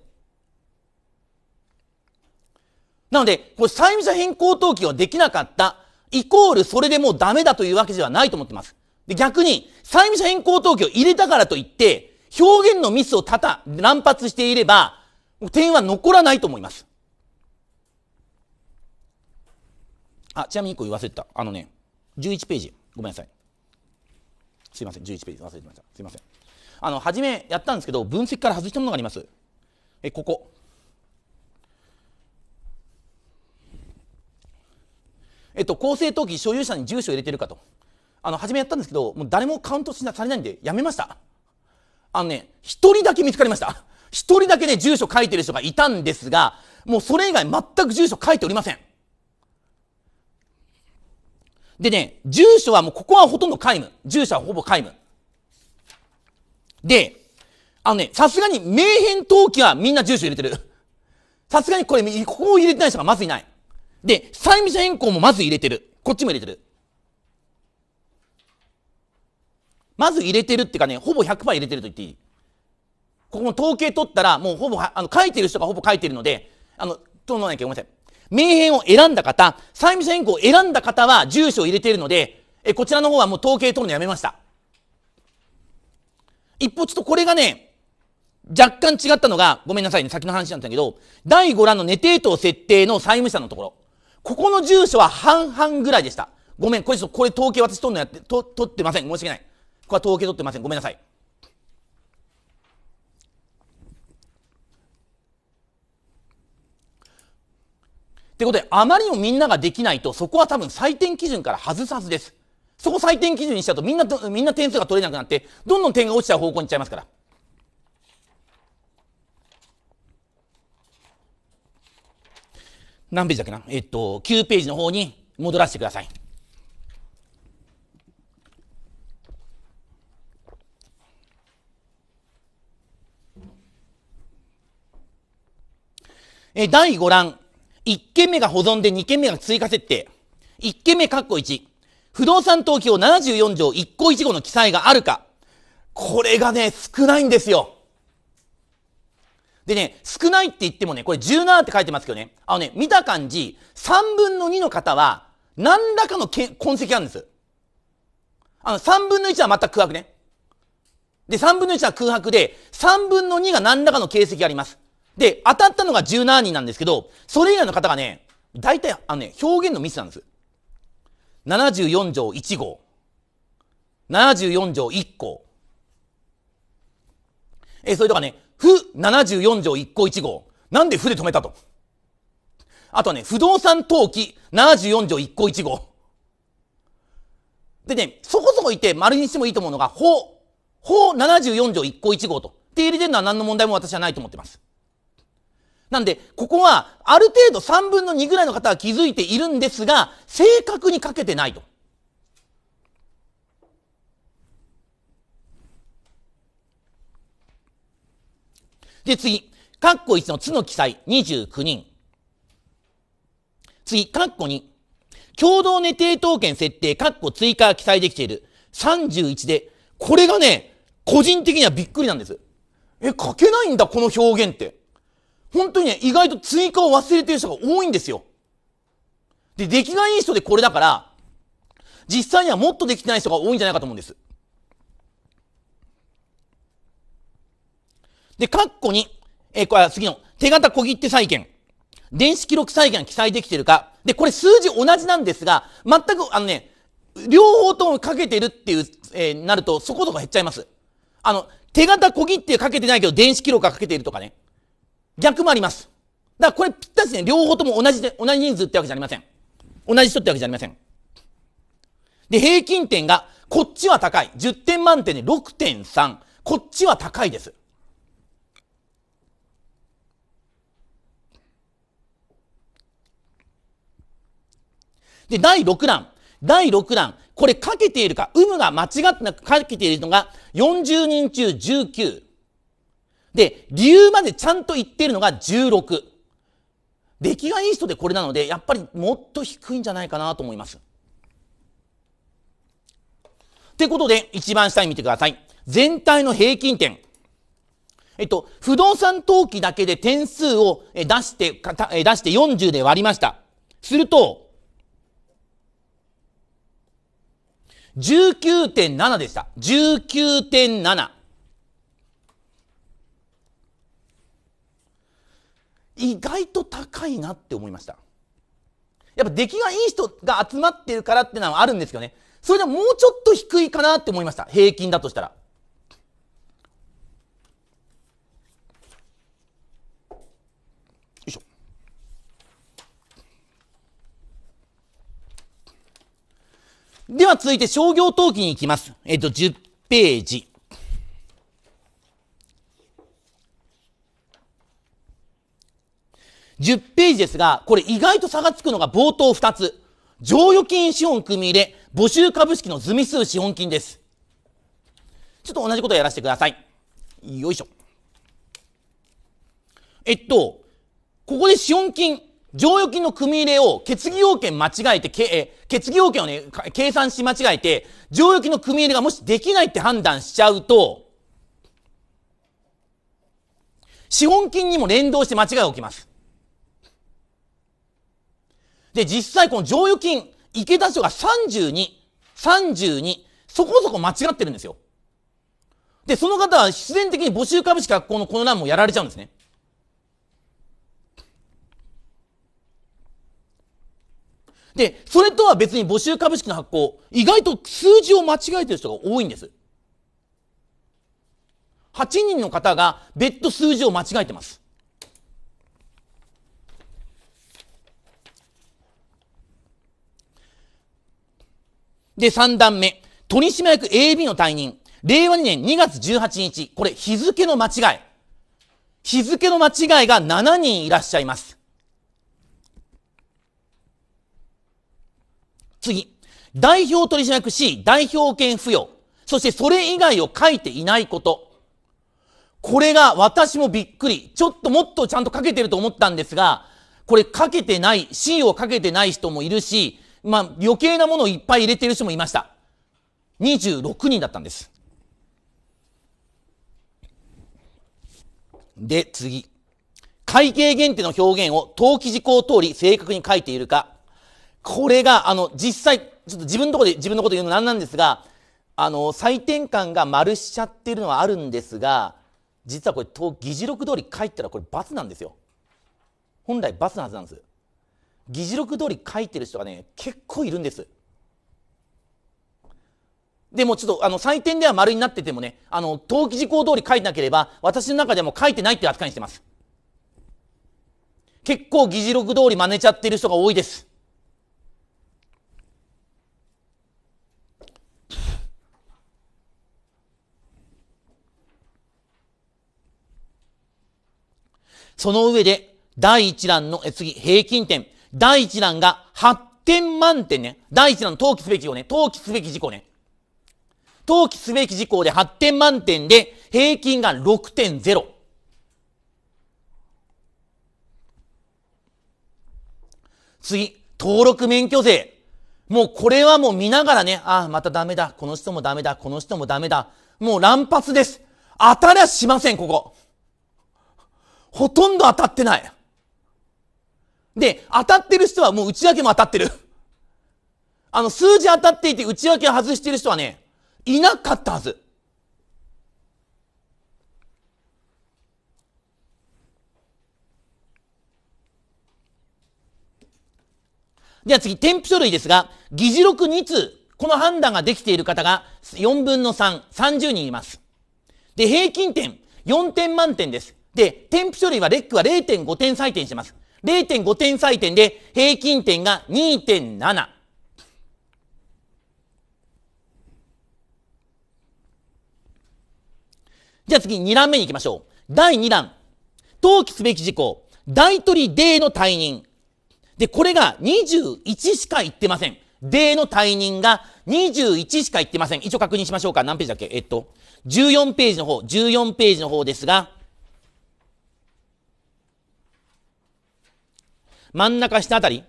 なので、これ債務者変更登記はできなかった、イコールそれでもうダメだというわけではないと思ってます。で、逆に、債務者変更登記を入れたからといって、表現のミスを多々乱発していれば、点は残らないと思います。あ、ちなみに1個言わせた。あのね、11ページ。ごめんなさい。すいません、11ページ忘れてました。すいません。あの、初めやったんですけど、分析から外したものがあります。え、ここ。えっと、公正登記所有者に住所入れてるかと。あの、初めやったんですけど、もう誰もカウントしなされないんで、やめました。あのね、一人だけ見つかりました。一人だけね、住所書いてる人がいたんですが、もうそれ以外全く住所書いておりません。でね、住所はもうここはほとんど皆無。住所はほぼ皆無。で、あのね、さすがに名変登記はみんな住所入れてる。さすがにこれ、ここを入れてない人がまずいない。で、債務者変更もまず入れてる。こっちも入れてる。まず入れてるっていうかね、ほぼ100%入れてると言っていい。ここも統計取ったら、もうほぼ、あの、書いてる人がほぼ書いてるので、あの、とのなきゃごめんなさい。名変を選んだ方、債務者変更を選んだ方は住所を入れているので、え、こちらの方はもう統計取るのやめました。一方、ちょっとこれがね、若干違ったのが、ごめんなさいね、先の話なんだけど、第5欄の寝定等設定の債務者のところ。ここの住所は半々ぐらいでした。ごめん、これ、これ統計私取るのやって、と取ってません。申し訳ない。これは統計取ってません。ごめんなさい。ってことで、あまりにもみんなができないと、そこは多分採点基準から外すはずです。そこ採点基準にしちゃうと、みんな、みんな点数が取れなくなって、どんどん点が落ちちゃう方向に行っちゃいますから。何ページだっけなえっと、9ページの方に戻らせてください。え、第5欄。1件目が保存で2件目が追加設定。1件目括弧1。不動産登記を74条1項1号の記載があるか。これがね、少ないんですよ。でね、少ないって言ってもね、これ17って書いてますけどね、あのね、見た感じ、3分の2の方は、何らかのけ痕跡あるんです。あの、3分の1は全く空白ね。で、3分の1は空白で、3分の2が何らかの形跡があります。で、当たったのが17人なんですけど、それ以外の方がね、大体、あのね、表現のミスなんです。74条1号。74条1項。えそれとかね、不74条1項1号。なんで不で止めたと。あとね、不動産登記74条1項1号。でね、そこそこいて丸にしてもいいと思うのが、法。法74条1項1号と。手入れてるのは何の問題も私はないと思ってます。なんで、ここは、ある程度3分の2ぐらいの方は気づいているんですが、正確に書けてないと。で、次、カッコ1の都の記載29人。次、カッコ2。共同値定当権設定、カッコ追加記載できている31で、これがね、個人的にはびっくりなんです。え、書けないんだ、この表現って。本当にね、意外と追加を忘れてる人が多いんですよ。で、出来がいい人でこれだから、実際にはもっとできてない人が多いんじゃないかと思うんです。で、括弧に、えー、これ次の、手形小切手債権。電子記録債権が記載できてるか。で、これ数字同じなんですが、全く、あのね、両方ともかけてるっていう、えー、なると、そことか減っちゃいます。あの、手形小切手かけてないけど、電子記録がかけているとかね。逆もあります。だからこれぴったしね、両方とも同じで、同じ人数ってわけじゃありません。同じ人ってわけじゃありません。で、平均点が、こっちは高い。10点満点で6.3。こっちは高いです。で、第6弾。第6弾。これかけているか、有無が間違ってなくかけているのが40人中19。で、理由までちゃんと言ってるのが16。出来がいい人でこれなので、やっぱりもっと低いんじゃないかなと思います。ってことで、一番下に見てください。全体の平均点。えっと、不動産登記だけで点数を出して、出して40で割りました。すると、19.7でした。19.7。意外と高いなって思いました。やっぱ出来がいい人が集まってるからってのはあるんですけどね。それでももうちょっと低いかなって思いました。平均だとしたら。では続いて商業登記に行きます。えっ、と、10ページ。10ページですが、これ意外と差がつくのが冒頭2つ。剰余金資本組入れ、募集株式の図未数資本金です。ちょっと同じことをやらせてください。よいしょ。えっと、ここで資本金、剰余金の組み入れを決議要件間違えて、え決議要件をね、計算し間違えて、剰余金の組み入れがもしできないって判断しちゃうと、資本金にも連動して間違いが起きます。で、実際この剰余金、池田署が32、32、そこそこ間違ってるんですよ。で、その方は必然的に募集株式発行のこの欄もやられちゃうんですね。で、それとは別に募集株式の発行、意外と数字を間違えてる人が多いんです。8人の方が別途数字を間違えてます。で、3段目。取締役 AB の退任。令和2年2月18日。これ、日付の間違い。日付の間違いが7人いらっしゃいます。次。代表取締役 C、代表権付与。そしてそれ以外を書いていないこと。これが私もびっくり。ちょっともっとちゃんと書けてると思ったんですが、これ書けてない、C を書けてない人もいるし、まあ余計なものをいっぱい入れてる人もいました。26人だったんです。で、次。会計限定の表現を登記事項通り正確に書いているか。これが、あの、実際、ちょっと自分のとこで自分のこと言うのなんなんですが、あの、採点感が丸しちゃってるのはあるんですが、実はこれ、議事録通り書いたらこれ、罰なんですよ。本来、罰のはずなんです。議事録通り書いてる人がね、結構いるんです。でもちょっとあの採点では丸になっててもね、あの登記事項通り書いてなければ、私の中でも書いてないって扱いにしてます。結構議事録通り真似ちゃってる人が多いです。その上で、第1弾の、え、次、平均点。第1弾が8点満点ね。第1弾の登記すべきをね、登記すべき事項ね。登記すべき事項で8点満点で、平均が6.0。次、登録免許税。もうこれはもう見ながらね、ああ、またダメだ。この人もダメだ。この人もダメだ。もう乱発です。当たらしません、ここ。ほとんど当たってない。で、当たってる人はもう内訳も当たってる。あの、数字当たっていて内訳外してる人はね、いなかったはず。では次、添付書類ですが、議事録2通、この判断ができている方が4分の3、30人います。で、平均点、4点満点です。で、添付書類はレックは0.5点採点してます。0.5点採点で平均点が2.7。じゃあ次2段目に行きましょう。第2段。登記すべき事項。大取りデーの退任。で、これが21しか言ってません。デーの退任が21しか言ってません。一応確認しましょうか。何ページだっけえっと、14ページの方、14ページの方ですが、真ん中下あたり、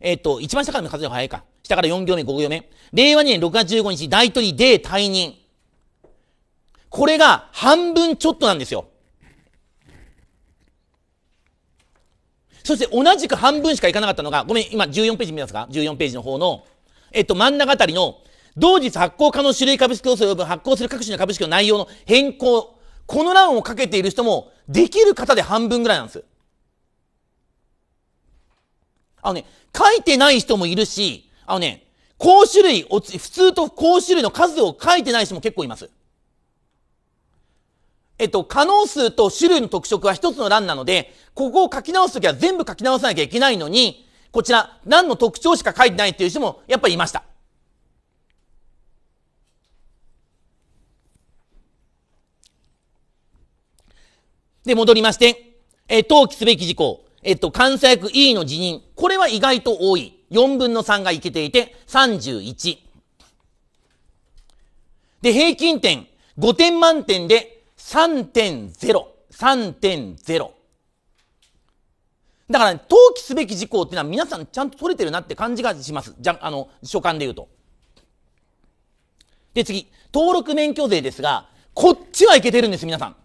えっ、ー、と、一番下からの数が早いか。下から4行目、5行目。令和2年6月15日、大取りで退任。これが半分ちょっとなんですよ。そして同じく半分しかいかなかったのが、ごめん、今14ページ見ますか ?14 ページの方の、えっと、真ん中あたりの、同日発行可能種類株式競争及ぶ発行する各種の株式の内容の変更。この欄をかけている人も、できる方で半分ぐらいなんです。あのね、書いてない人もいるし、あのね、公種類を、普通と公種類の数を書いてない人も結構います。えっと、可能数と種類の特色は一つの欄なので、ここを書き直すときは全部書き直さなきゃいけないのに、こちら、何の特徴しか書いてないっていう人もやっぱりいました。で、戻りまして、えー、登記すべき事項。えっと、監査役 E の辞任。これは意外と多い。4分の3がいけていて、31。で、平均点、5点満点で3.0。3.0。だから、ね、登記すべき事項っていうのは皆さんちゃんと取れてるなって感じがします。じゃ、あの、所感で言うと。で、次。登録免許税ですが、こっちはいけてるんです、皆さん。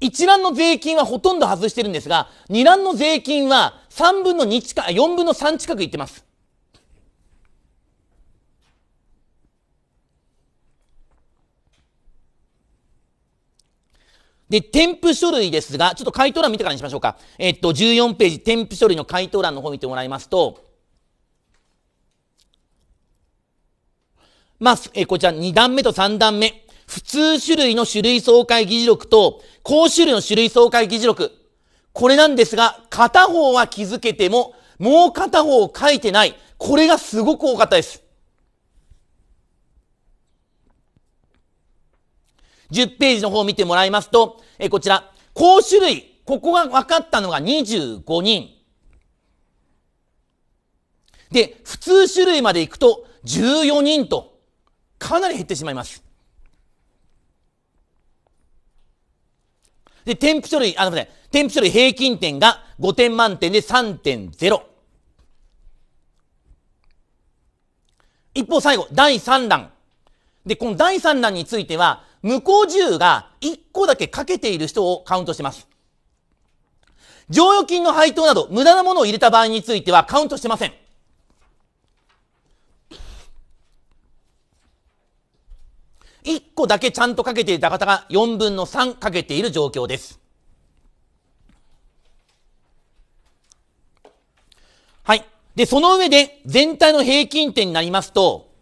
一覧の税金はほとんど外してるんですが、二覧の税金は三分の二近く、分の三近くいってます。で、添付書類ですが、ちょっと回答欄見てからにしましょうか。えっと、14ページ、添付書類の回答欄の方見てもらいますと、まあ、えこちら2段目と3段目。普通種類の種類総会議事録と、高種類の種類総会議事録。これなんですが、片方は気づけても、もう片方を書いてない。これがすごく多かったです。10ページの方を見てもらいますと、えこちら、高種類、ここが分かったのが25人。で、普通種類まで行くと14人と、かなり減ってしまいます。で、添付書類、あ、すみません。添付書類平均点が5点満点で3.0。一方最後、第3弾。で、この第3弾については、向こう10が1個だけかけている人をカウントしてます。剰余金の配当など無駄なものを入れた場合についてはカウントしてません。1個だけちゃんとかけていた方が4分の3かけている状況です。はい。で、その上で全体の平均点になりますと、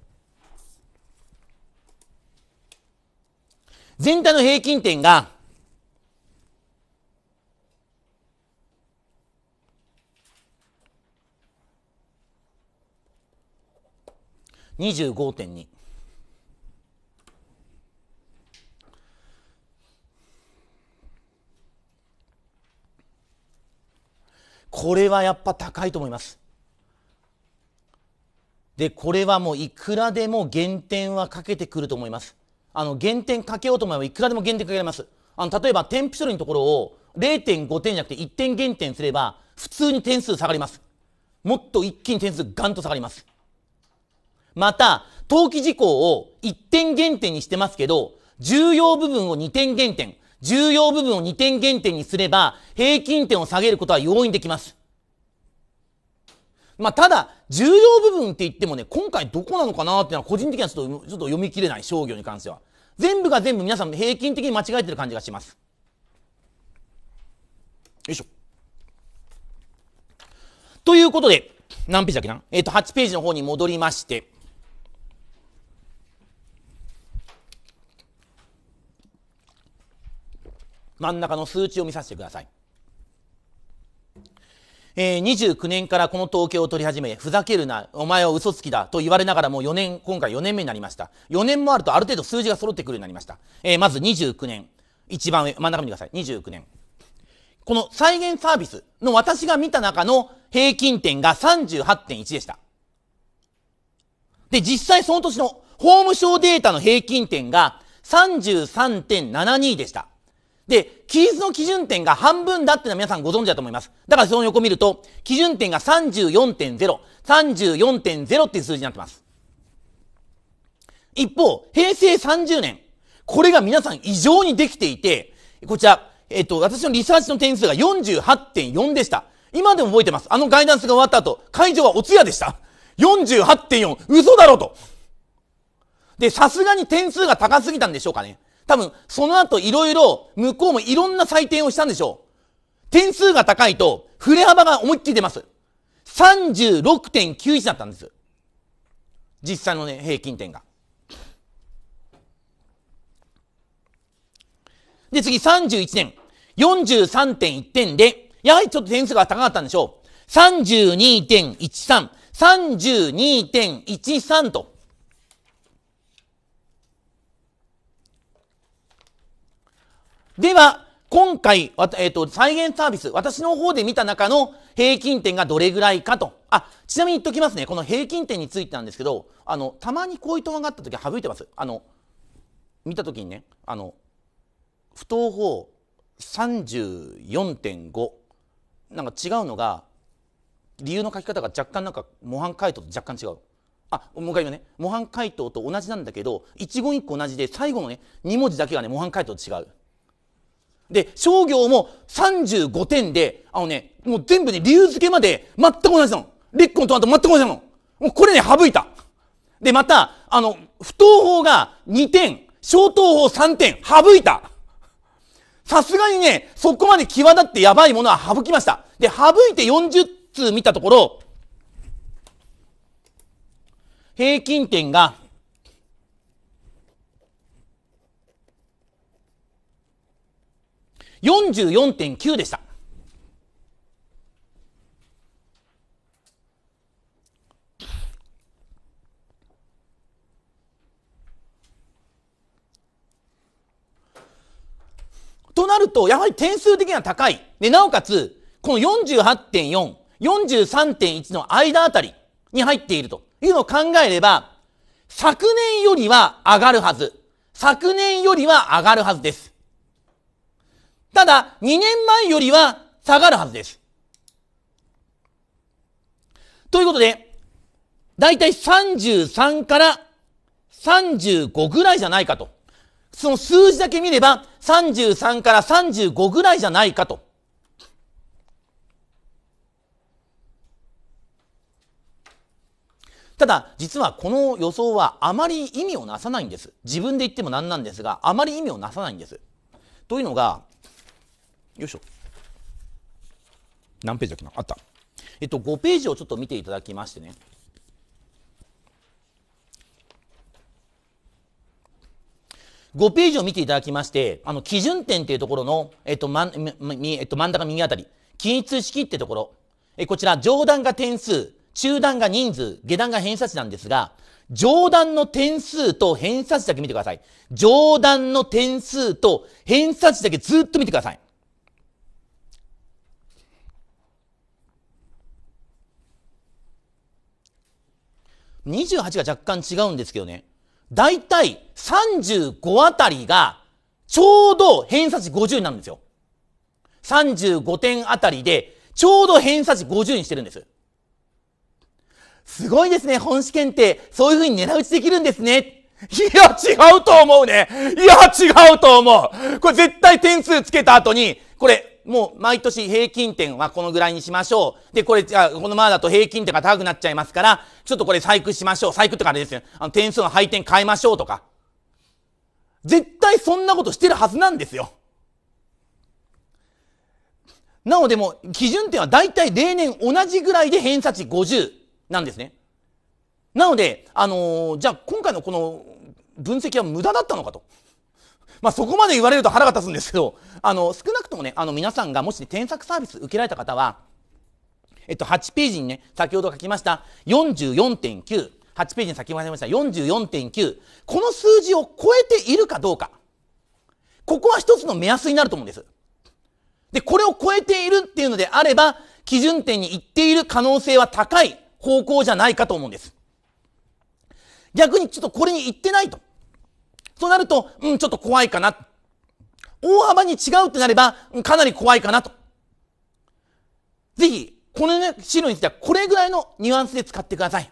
全体の平均点が、25.2これはやっぱ高いと思います。で、これはもういくらでも減点はかけてくると思います。あの、減点かけようと思えばいくらでも減点かけられます。あの、例えば添付処理のところを0.5点じゃなくて1点減点すれば、普通に点数下がります。もっと一気に点数ガンと下がります。また、登記事項を1点減点にしてますけど、重要部分を2点減点、重要部分を2点減点にすれば、平均点を下げることは容易にできます。まあ、ただ、重要部分って言ってもね、今回どこなのかなっていうのは個人的にはちょっとちょっと読み切れない、商業に関しては。全部が全部皆さん平均的に間違えてる感じがします。よいしょ。ということで、何ページだっけなえっ、ー、と、8ページの方に戻りまして、真ん中の数値を見させてください。えー、29年からこの統計を取り始め、ふざけるな、お前は嘘つきだと言われながらもう4年、今回4年目になりました。4年もあるとある程度数字が揃ってくるようになりました。えー、まず29年。一番上、真ん中見てください。29年。この再現サービスの私が見た中の平均点が38.1でした。で、実際その年の法務省データの平均点が33.72でした。で、期日の基準点が半分だってのは皆さんご存知だと思います。だからその横見ると、基準点が34.0、34.0っていう数字になってます。一方、平成30年、これが皆さん異常にできていて、こちら、えっと、私のリサーチの点数が48.4でした。今でも覚えてます。あのガイダンスが終わった後、会場はお通夜でした。48.4、嘘だろと。で、さすがに点数が高すぎたんでしょうかね。多分、その後いろいろ、向こうもいろんな採点をしたんでしょう。点数が高いと、振れ幅が思いっきり出ます。36.91だったんです。実際のね、平均点が。で、次31年。43.1点で、やはりちょっと点数が高かったんでしょう。32.13、32.13と。では、今回、えっ、ー、と、再現サービス、私の方で見た中の平均点がどれぐらいかと。あ、ちなみに言っときますね。この平均点についてなんですけど、あの、たまにこういう問画があった時は省いてます。あの、見た時にね、あの、不等法34.5。なんか違うのが、理由の書き方が若干なんか模範解答と若干違う。あ、もう一回言うね。模範解答と同じなんだけど、一言一個同じで、最後のね、2文字だけがね、模範解答と違う。で、商業も35点で、あのね、もう全部ね、理由付けまで全く同じなの。レッコと全く同じなの。もうこれね、省いた。で、また、あの、不当法が2点、小等法3点、省いた。さすがにね、そこまで際立ってやばいものは省きました。で、省いて40通見たところ、平均点が44.9でした。となると、やはり点数的には高い。で、なおかつ、この48.4、43.1の間あたりに入っているというのを考えれば、昨年よりは上がるはず。昨年よりは上がるはずです。ただ、2年前よりは下がるはずです。ということで、だいたい33から35ぐらいじゃないかと。その数字だけ見れば、33から35ぐらいじゃないかと。ただ、実はこの予想はあまり意味をなさないんです。自分で言っても何なんですが、あまり意味をなさないんです。というのが、よいしょ何ページだっけなあったえっと5ページをちょっと見ていただきましてね5ページを見ていただきまして、あの、基準点っていうところの、えっと、ま、み、えっと、真ん中右あたり、均一式ってところ、え、こちら、上段が点数、中段が人数、下段が偏差値なんですが、上段の点数と偏差値だけ見てください。上段の点数と偏差値だけずっと見てください。28が若干違うんですけどね。だいたい35あたりが、ちょうど偏差値50になるんですよ。35点あたりで、ちょうど偏差値50にしてるんです。すごいですね、本試験って、そういうふうに狙い撃ちできるんですね。いや、違うと思うね。いや、違うと思う。これ絶対点数つけた後に、これ、もう毎年平均点はこのぐらいにしましょう。で、これ、じゃあ、このままだと平均点が高くなっちゃいますから、ちょっとこれ細工しましょう。細工ってかあれですよ。あの、点数の配点変えましょうとか。絶対そんなことしてるはずなんですよ。なのでもう、基準点は大体例年同じぐらいで偏差値50なんですね。なので、あのー、じゃあ今回のこの分析は無駄だったのかと。まあ、そこまで言われると腹が立つんですけど、あの、少なくともね、あの、皆さんがもし、ね、添削サービス受けられた方は、えっと、8ページにね、先ほど書きました44.9、8ページに先ほど書きました44.9、この数字を超えているかどうか、ここは一つの目安になると思うんです。で、これを超えているっていうのであれば、基準点に行っている可能性は高い方向じゃないかと思うんです。逆にちょっとこれに行ってないと。となると、うん、ちょっと怖いかな。大幅に違うってなれば、かなり怖いかなと。ぜひ、このね、資料についてはこれぐらいのニュアンスで使ってください。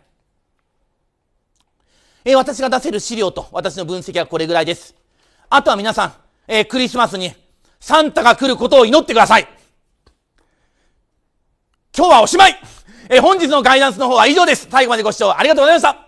えー、私が出せる資料と私の分析はこれぐらいです。あとは皆さん、えー、クリスマスにサンタが来ることを祈ってください。今日はおしまいえー、本日のガイダンスの方は以上です。最後までご視聴ありがとうございました